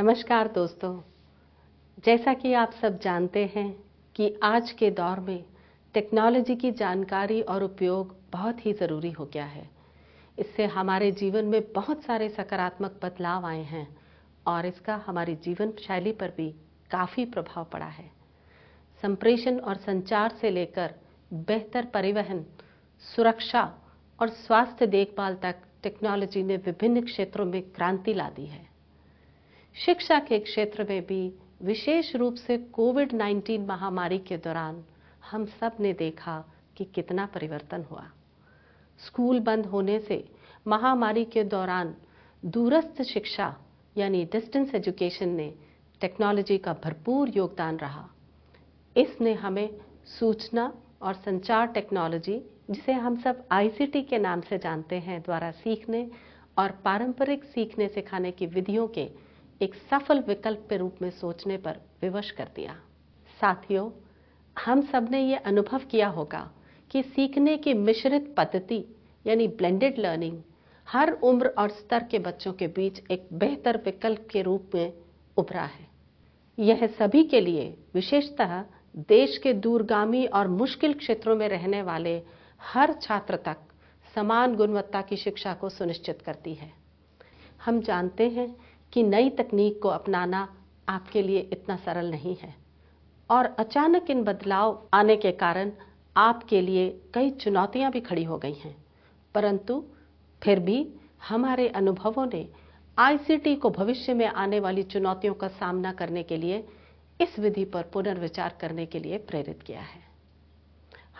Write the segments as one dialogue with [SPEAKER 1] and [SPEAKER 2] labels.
[SPEAKER 1] नमस्कार दोस्तों जैसा कि आप सब जानते हैं कि आज के दौर में टेक्नोलॉजी की जानकारी और उपयोग बहुत ही ज़रूरी हो गया है इससे हमारे जीवन में बहुत सारे सकारात्मक बदलाव आए हैं और इसका हमारी जीवन शैली पर भी काफ़ी प्रभाव पड़ा है संप्रेषण और संचार से लेकर बेहतर परिवहन सुरक्षा और स्वास्थ्य देखभाल तक टेक्नोलॉजी ने विभिन्न क्षेत्रों में क्रांति ला दी है शिक्षा के क्षेत्र में भी विशेष रूप से कोविड 19 महामारी के दौरान हम सब ने देखा कि कितना परिवर्तन हुआ स्कूल बंद होने से महामारी के दौरान दूरस्थ शिक्षा यानी डिस्टेंस एजुकेशन ने टेक्नोलॉजी का भरपूर योगदान रहा इसने हमें सूचना और संचार टेक्नोलॉजी जिसे हम सब आईसीटी के नाम से जानते हैं द्वारा सीखने और पारंपरिक सीखने सिखाने की विधियों के एक सफल विकल्प के रूप में सोचने पर विवश कर दिया साथियों हम सब ने यह अनुभव किया होगा कि सीखने की मिश्रित पद्धति यानी ब्लेंडेड लर्निंग हर उम्र और स्तर के बच्चों के बीच एक बेहतर विकल्प के रूप में उभरा है यह सभी के लिए विशेषतः देश के दूरगामी और मुश्किल क्षेत्रों में रहने वाले हर छात्र तक समान गुणवत्ता की शिक्षा को सुनिश्चित करती है हम जानते हैं कि नई तकनीक को अपनाना आपके लिए इतना सरल नहीं है और अचानक इन बदलाव आने के कारण आपके लिए कई चुनौतियां भी खड़ी हो गई हैं परंतु फिर भी हमारे अनुभवों ने आईसीटी को भविष्य में आने वाली चुनौतियों का सामना करने के लिए इस विधि पर पुनर्विचार करने के लिए प्रेरित किया है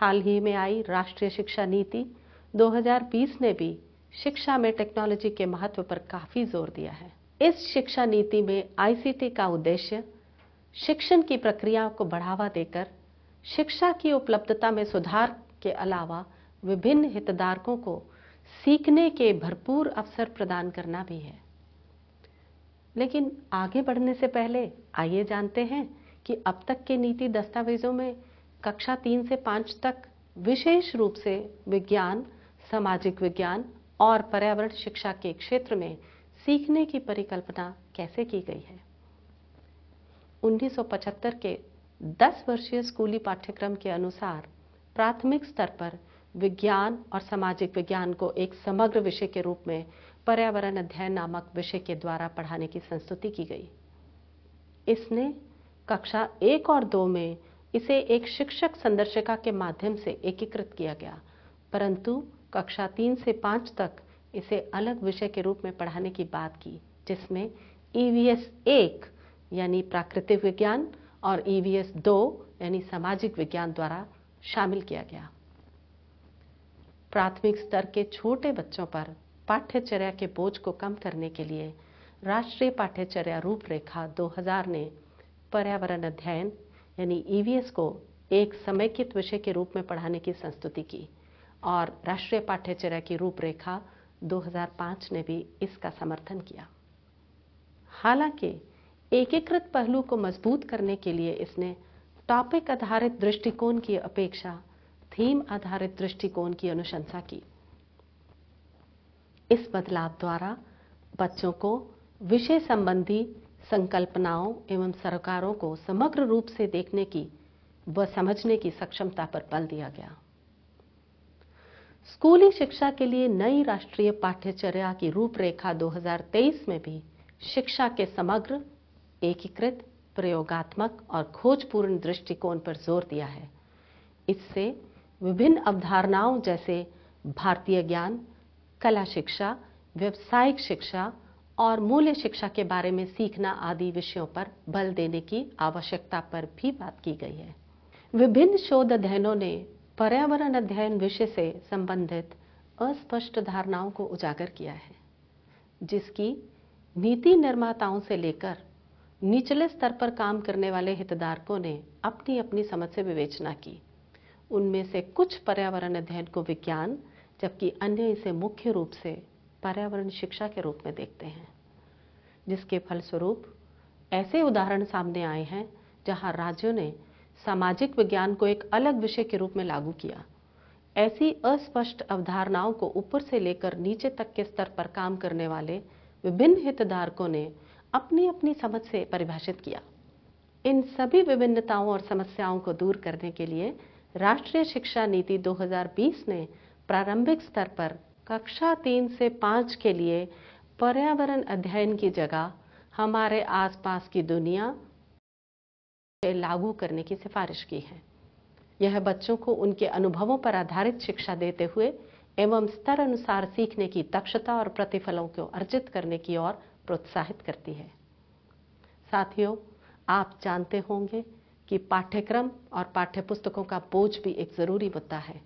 [SPEAKER 1] हाल ही में आई राष्ट्रीय शिक्षा नीति 2020 ने भी शिक्षा में टेक्नोलॉजी के महत्व पर काफ़ी जोर दिया है इस शिक्षा नीति में आईसीटी का उद्देश्य शिक्षण की प्रक्रिया को बढ़ावा देकर शिक्षा की उपलब्धता में सुधार के अलावा विभिन्न हितधारकों को सीखने के भरपूर अवसर प्रदान करना भी है लेकिन आगे बढ़ने से पहले आइए जानते हैं कि अब तक के नीति दस्तावेजों में कक्षा तीन से पाँच तक विशेष रूप से विज्ञान सामाजिक विज्ञान और पर्यावरण शिक्षा के क्षेत्र में सीखने की परिकल्पना कैसे की गई है 1975 के 10 वर्षीय स्कूली पाठ्यक्रम के अनुसार प्राथमिक स्तर पर विज्ञान और सामाजिक विज्ञान को एक समग्र विषय के रूप में पर्यावरण अध्ययन नामक विषय के द्वारा पढ़ाने की संस्तुति की गई इसने कक्षा एक और दो में इसे एक शिक्षक संदर्शिका के माध्यम से एकीकृत किया गया परंतु कक्षा तीन से पांच तक इसे अलग विषय के रूप में पढ़ाने की बात की जिसमें ईवीएस e एक यानी प्राकृतिक विज्ञान और ईवीएस e दो यानी सामाजिक विज्ञान द्वारा शामिल किया गया प्राथमिक स्तर के छोटे बच्चों पर पाठ्यचर्या के बोझ को कम करने के लिए राष्ट्रीय पाठ्यचर्या रूपरेखा 2000 ने पर्यावरण अध्ययन यानी ईवीएस e को एक समेकित विषय के रूप में पढ़ाने की संस्तुति की और राष्ट्रीय पाठ्यचर्या की रूपरेखा 2005 ने भी इसका समर्थन किया हालांकि एकीकृत पहलू को मजबूत करने के लिए इसने टॉपिक आधारित दृष्टिकोण की अपेक्षा थीम आधारित दृष्टिकोण की अनुशंसा की इस बदलाव द्वारा बच्चों को विषय संबंधी संकल्पनाओं एवं सरकारों को समग्र रूप से देखने की व समझने की सक्षमता पर बल दिया गया स्कूली शिक्षा के लिए नई राष्ट्रीय पाठ्यचर्या की रूपरेखा 2023 में भी शिक्षा के समग्र एकीकृत प्रयोगात्मक और खोजपूर्ण दृष्टिकोण पर जोर दिया है इससे विभिन्न अवधारणाओं जैसे भारतीय ज्ञान कला शिक्षा व्यवसायिक शिक्षा और मूल्य शिक्षा के बारे में सीखना आदि विषयों पर बल देने की आवश्यकता पर भी बात की गई है विभिन्न शोध अध्ययनों ने पर्यावरण अध्ययन विषय से संबंधित अस्पष्ट धारणाओं को उजागर किया है जिसकी नीति निर्माताओं से लेकर निचले स्तर पर काम करने वाले हितधारकों ने अपनी अपनी समझ से विवेचना की उनमें से कुछ पर्यावरण अध्ययन को विज्ञान जबकि अन्य इसे मुख्य रूप से पर्यावरण शिक्षा के रूप में देखते हैं जिसके फलस्वरूप ऐसे उदाहरण सामने आए हैं जहां राज्यों ने सामाजिक विज्ञान को एक अलग विषय के रूप में लागू किया ऐसी अस्पष्ट अवधारणाओं को ऊपर से लेकर नीचे तक के स्तर पर काम करने वाले विभिन्न हितधारकों ने अपनी अपनी समझ से परिभाषित किया इन सभी विभिन्नताओं और समस्याओं को दूर करने के लिए राष्ट्रीय शिक्षा नीति 2020 ने प्रारंभिक स्तर पर कक्षा तीन से पांच के लिए पर्यावरण अध्ययन की जगह हमारे आसपास की दुनिया लागू करने की सिफारिश की है यह बच्चों को उनके अनुभवों पर आधारित शिक्षा देते हुए एवं स्तर अनुसार सीखने की दक्षता और प्रतिफलों को अर्जित करने की ओर प्रोत्साहित करती है साथियों आप जानते होंगे कि पाठ्यक्रम और पाठ्यपुस्तकों का बोझ भी एक ज़रूरी मुद्दा है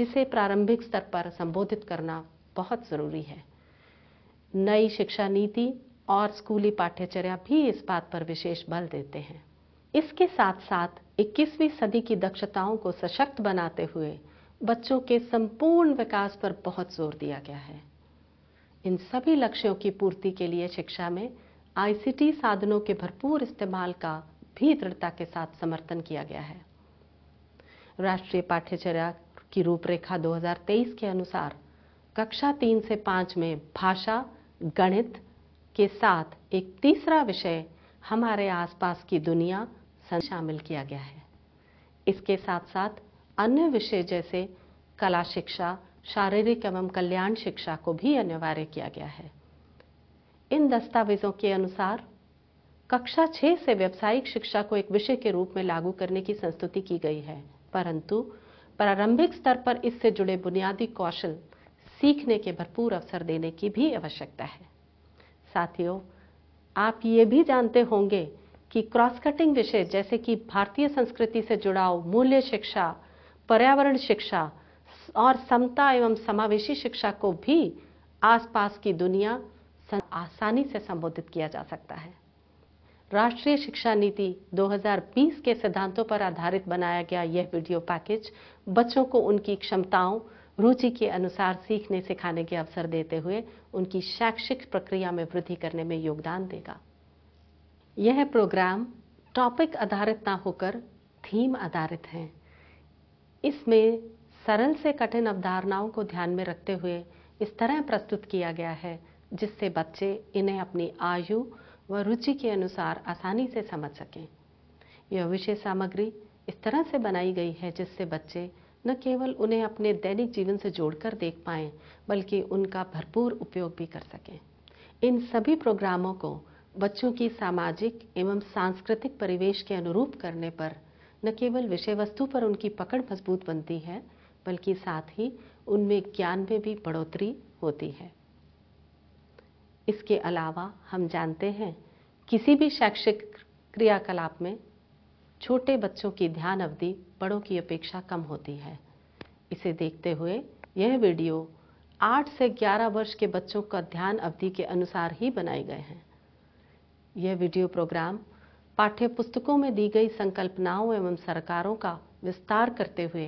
[SPEAKER 1] जिसे प्रारंभिक स्तर पर संबोधित करना बहुत ज़रूरी है नई शिक्षा नीति और स्कूली पाठ्यचर्या भी इस बात पर विशेष बल देते हैं इसके साथ साथ 21वीं सदी की दक्षताओं को सशक्त बनाते हुए बच्चों के संपूर्ण विकास पर बहुत जोर दिया गया है इन सभी लक्ष्यों की पूर्ति के लिए शिक्षा में आईसीटी साधनों के भरपूर इस्तेमाल का भी दृढ़ता के साथ समर्थन किया गया है राष्ट्रीय पाठ्यचर्या की रूपरेखा 2023 के अनुसार कक्षा तीन से पांच में भाषा गणित के साथ एक तीसरा विषय हमारे आसपास की दुनिया शामिल किया गया है इसके साथ साथ अन्य विषय जैसे कला शिक्षा शारीरिक एवं कल्याण शिक्षा को भी अनिवार्य किया गया है इन दस्तावेजों के अनुसार कक्षा 6 से व्यावसायिक शिक्षा को एक विषय के रूप में लागू करने की संस्तुति की गई है परंतु प्रारंभिक स्तर पर इससे जुड़े बुनियादी कौशल सीखने के भरपूर अवसर देने की भी आवश्यकता है साथियों आप ये भी जानते होंगे कि क्रॉस कटिंग विषय जैसे कि भारतीय संस्कृति से जुड़ाव मूल्य शिक्षा पर्यावरण शिक्षा और समता एवं समावेशी शिक्षा को भी आसपास की दुनिया आसानी से संबोधित किया जा सकता है राष्ट्रीय शिक्षा नीति 2020 के सिद्धांतों पर आधारित बनाया गया यह वीडियो पैकेज बच्चों को उनकी क्षमताओं रुचि के अनुसार सीखने सिखाने के अवसर देते हुए उनकी शैक्षिक प्रक्रिया में वृद्धि करने में योगदान देगा यह प्रोग्राम टॉपिक आधारित ना होकर थीम आधारित हैं इसमें सरल से कठिन अवधारणाओं को ध्यान में रखते हुए इस तरह प्रस्तुत किया गया है जिससे बच्चे इन्हें अपनी आयु व रुचि के अनुसार आसानी से समझ सकें यह विषय सामग्री इस तरह से बनाई गई है जिससे बच्चे न केवल उन्हें अपने दैनिक जीवन से जोड़कर देख पाएँ बल्कि उनका भरपूर उपयोग भी कर सकें इन सभी प्रोग्रामों को बच्चों की सामाजिक एवं सांस्कृतिक परिवेश के अनुरूप करने पर न केवल विषय वस्तु पर उनकी पकड़ मजबूत बनती है बल्कि साथ ही उनमें ज्ञान में भी बढ़ोतरी होती है इसके अलावा हम जानते हैं किसी भी शैक्षिक क्रियाकलाप में छोटे बच्चों की ध्यान अवधि बड़ों की अपेक्षा कम होती है इसे देखते हुए यह वीडियो 8 से 11 वर्ष के बच्चों का ध्यान अवधि के अनुसार ही बनाए गए हैं यह वीडियो प्रोग्राम पाठ्य पुस्तकों में दी गई संकल्पनाओं एवं सरकारों का विस्तार करते हुए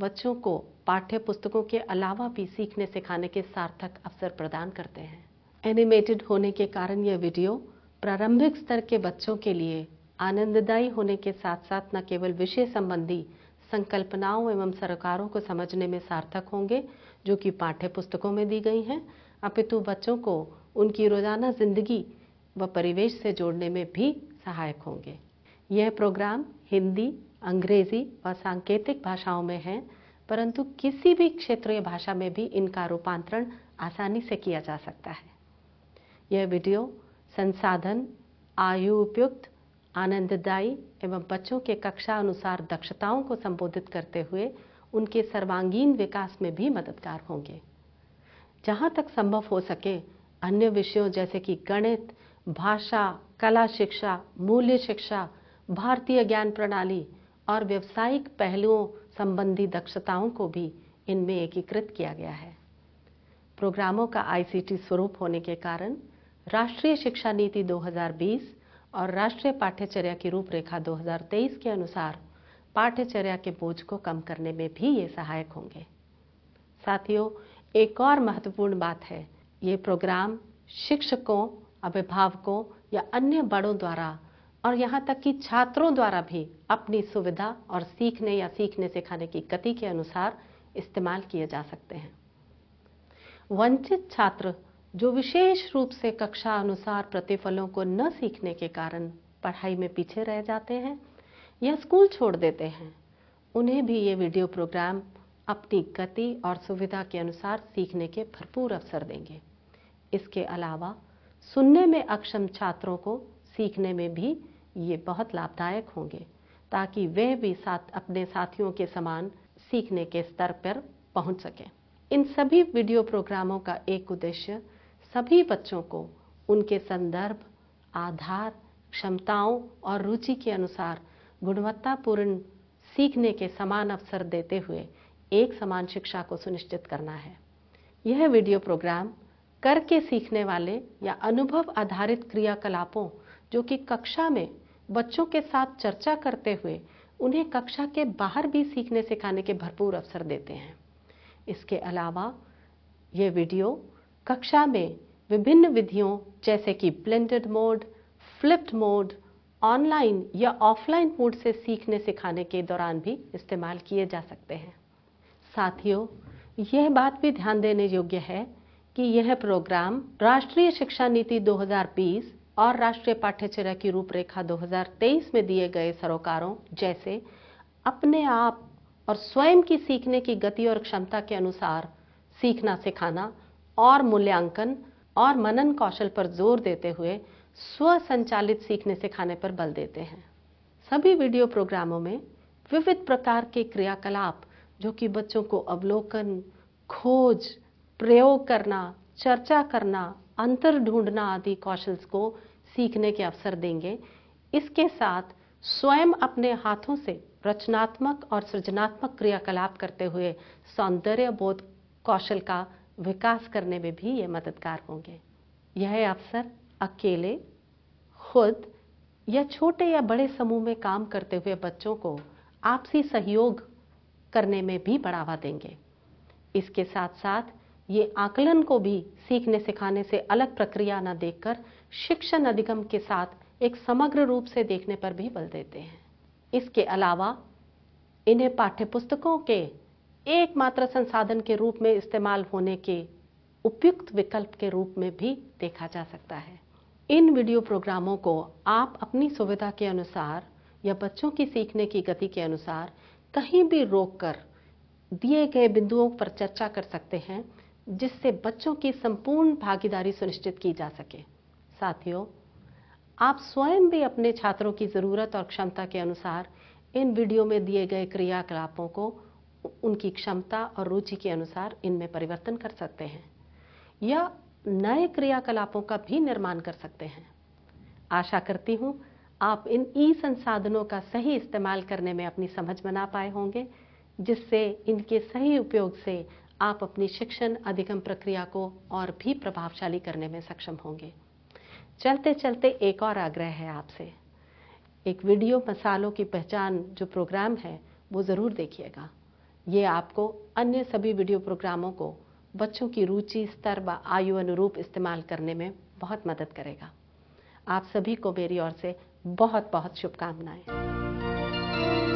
[SPEAKER 1] बच्चों को पाठ्य पुस्तकों के अलावा भी सीखने सिखाने के सार्थक अवसर प्रदान करते हैं एनिमेटेड होने के कारण यह वीडियो प्रारंभिक स्तर के बच्चों के लिए आनंददायी होने के साथ साथ न केवल विषय संबंधी संकल्पनाओं एवं सरकारों को समझने में सार्थक होंगे जो कि पाठ्य पुस्तकों में दी गई हैं अपितु बच्चों को उनकी रोजाना जिंदगी व परिवेश से जोड़ने में भी सहायक होंगे यह प्रोग्राम हिंदी अंग्रेजी व सांकेतिक भाषाओं में है परंतु किसी भी क्षेत्रीय भाषा में भी इनका रूपांतरण आसानी से किया जा सकता है यह वीडियो संसाधन आयु उपयुक्त आनंददायी एवं बच्चों के कक्षा अनुसार दक्षताओं को संबोधित करते हुए उनके सर्वांगीण विकास में भी मददगार होंगे जहाँ तक संभव हो सके अन्य विषयों जैसे कि गणित भाषा कला शिक्षा मूल्य शिक्षा भारतीय ज्ञान प्रणाली और व्यवसायिक पहलुओं संबंधी दक्षताओं को भी इनमें एकीकृत किया गया है प्रोग्रामों का आईसीटी स्वरूप होने के कारण राष्ट्रीय शिक्षा नीति 2020 और राष्ट्रीय पाठ्यचर्या की रूपरेखा 2023 के अनुसार पाठ्यचर्या के बोझ को कम करने में भी ये सहायक होंगे साथियों एक और महत्वपूर्ण बात है ये प्रोग्राम शिक्षकों अभिभावकों या अन्य बड़ों द्वारा और यहाँ तक कि छात्रों द्वारा भी अपनी सुविधा और सीखने या सीखने सिखाने की गति के अनुसार इस्तेमाल किए जा सकते हैं वंचित छात्र जो विशेष रूप से कक्षा अनुसार प्रतिफलों को न सीखने के कारण पढ़ाई में पीछे रह जाते हैं या स्कूल छोड़ देते हैं उन्हें भी ये वीडियो प्रोग्राम अपनी गति और सुविधा के अनुसार सीखने के भरपूर अवसर देंगे इसके अलावा सुनने में अक्षम छात्रों को सीखने में भी ये बहुत लाभदायक होंगे ताकि वे भी साथ अपने साथियों के समान सीखने के स्तर पर पहुंच सकें इन सभी वीडियो प्रोग्रामों का एक उद्देश्य सभी बच्चों को उनके संदर्भ आधार क्षमताओं और रुचि के अनुसार गुणवत्तापूर्ण सीखने के समान अवसर देते हुए एक समान शिक्षा को सुनिश्चित करना है यह वीडियो प्रोग्राम करके सीखने वाले या अनुभव आधारित क्रियाकलापों जो कि कक्षा में बच्चों के साथ चर्चा करते हुए उन्हें कक्षा के बाहर भी सीखने सिखाने के भरपूर अवसर देते हैं इसके अलावा ये वीडियो कक्षा में विभिन्न विधियों जैसे कि blended mode flipped mode online या ऑफलाइन मोड से सीखने सिखाने के दौरान भी इस्तेमाल किए जा सकते हैं साथियों यह बात भी ध्यान देने योग्य है कि यह प्रोग्राम राष्ट्रीय शिक्षा नीति 2020 और राष्ट्रीय पाठ्यचर्या की रूपरेखा 2023 में दिए गए सरोकारों जैसे अपने आप और स्वयं की सीखने की गति और क्षमता के अनुसार सीखना सिखाना और मूल्यांकन और मनन कौशल पर जोर देते हुए स्व संचालित सीखने सिखाने पर बल देते हैं सभी वीडियो प्रोग्रामों में विविध प्रकार के क्रियाकलाप जो कि बच्चों को अवलोकन खोज प्रयोग करना चर्चा करना अंतर ढूंढना आदि कौशल्स को सीखने के अवसर देंगे इसके साथ स्वयं अपने हाथों से रचनात्मक और सृजनात्मक क्रियाकलाप करते हुए सौंदर्य बोध कौशल का विकास करने में भी ये मददगार होंगे यह अवसर अकेले खुद या छोटे या बड़े समूह में काम करते हुए बच्चों को आपसी सहयोग करने में भी बढ़ावा देंगे इसके साथ साथ ये आकलन को भी सीखने सिखाने से अलग प्रक्रिया न देखकर शिक्षण अधिगम के साथ एक समग्र रूप से देखने पर भी बल देते हैं इसके अलावा इन्हें पाठ्य पुस्तकों के एकमात्र संसाधन के रूप में इस्तेमाल होने के उपयुक्त विकल्प के रूप में भी देखा जा सकता है इन वीडियो प्रोग्रामों को आप अपनी सुविधा के अनुसार या बच्चों की सीखने की गति के अनुसार कहीं भी रोककर दिए गए बिंदुओं पर चर्चा कर सकते हैं जिससे बच्चों की संपूर्ण भागीदारी सुनिश्चित की जा सके साथियों आप स्वयं भी अपने छात्रों की ज़रूरत और क्षमता के अनुसार इन वीडियो में दिए गए क्रियाकलापों को उनकी क्षमता और रुचि के अनुसार इनमें परिवर्तन कर सकते हैं या नए क्रियाकलापों का भी निर्माण कर सकते हैं आशा करती हूँ आप इन ई संसाधनों का सही इस्तेमाल करने में अपनी समझ बना पाए होंगे जिससे इनके सही उपयोग से आप अपनी शिक्षण अधिगम प्रक्रिया को और भी प्रभावशाली करने में सक्षम होंगे चलते चलते एक और आग्रह है आपसे एक वीडियो मसालों की पहचान जो प्रोग्राम है वो ज़रूर देखिएगा ये आपको अन्य सभी वीडियो प्रोग्रामों को बच्चों की रुचि स्तर व आयु अनुरूप इस्तेमाल करने में बहुत मदद करेगा आप सभी को मेरी ओर से बहुत बहुत शुभकामनाएं